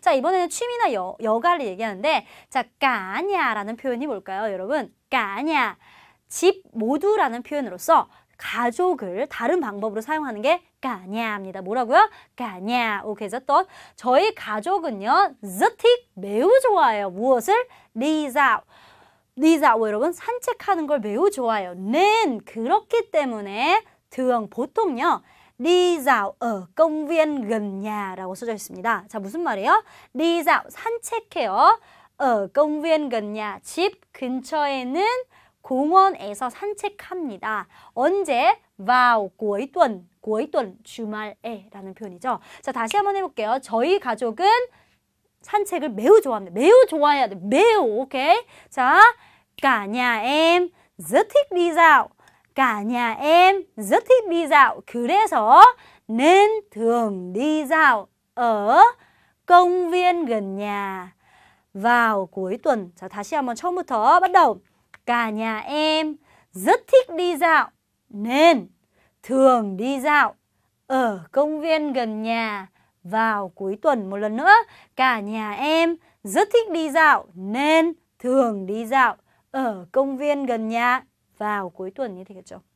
자, 이번에는 취미나 여, 여가를 얘기하는데 자, 까냐라는 표현이 뭘까요? 여러분, 까냐. 집 모두라는 표현으로써 가족을 다른 방법으로 사용하는 게 까냐입니다. 뭐라고요? 까냐. 오케이, 졌던 저희 가족은요, 즈틱 매우 좋아해요. 무엇을? 리자. 리자, 여러분, 산책하는 걸 매우 좋아해요. 는 그렇기 때문에 드엉 보통요. đi dạo ở công viên gần nhà 라고 써져 있습니다. 자, 무슨 말이에요? đi dạo 산책해요. ở 어, công viên gần nhà, 집 근처에는 공원에서 산책합니다. 언제? vào cuối tuần, cuối tuần, 주말에 라는 표현이죠. 자, 다시 한번 해볼게요. 저희 가족은 산책을 매우 좋아합니다. 매우 좋아해야 돼. 매우, 오케이? 자, cả nhà em rất thích đi dạo. Cả nhà em rất thích đi dạo 그래서 nên thường đi dạo ở công viên gần nhà. Vào cuối tuần, 자 다시 một 처음부터 bắt đầu. Cả nhà em rất thích đi dạo nên thường đi dạo ở công viên gần nhà vào cuối tuần một lần nữa. Cả nhà em rất thích đi dạo nên thường đi dạo ở công viên gần nhà vào cuối tuần như thế các cháu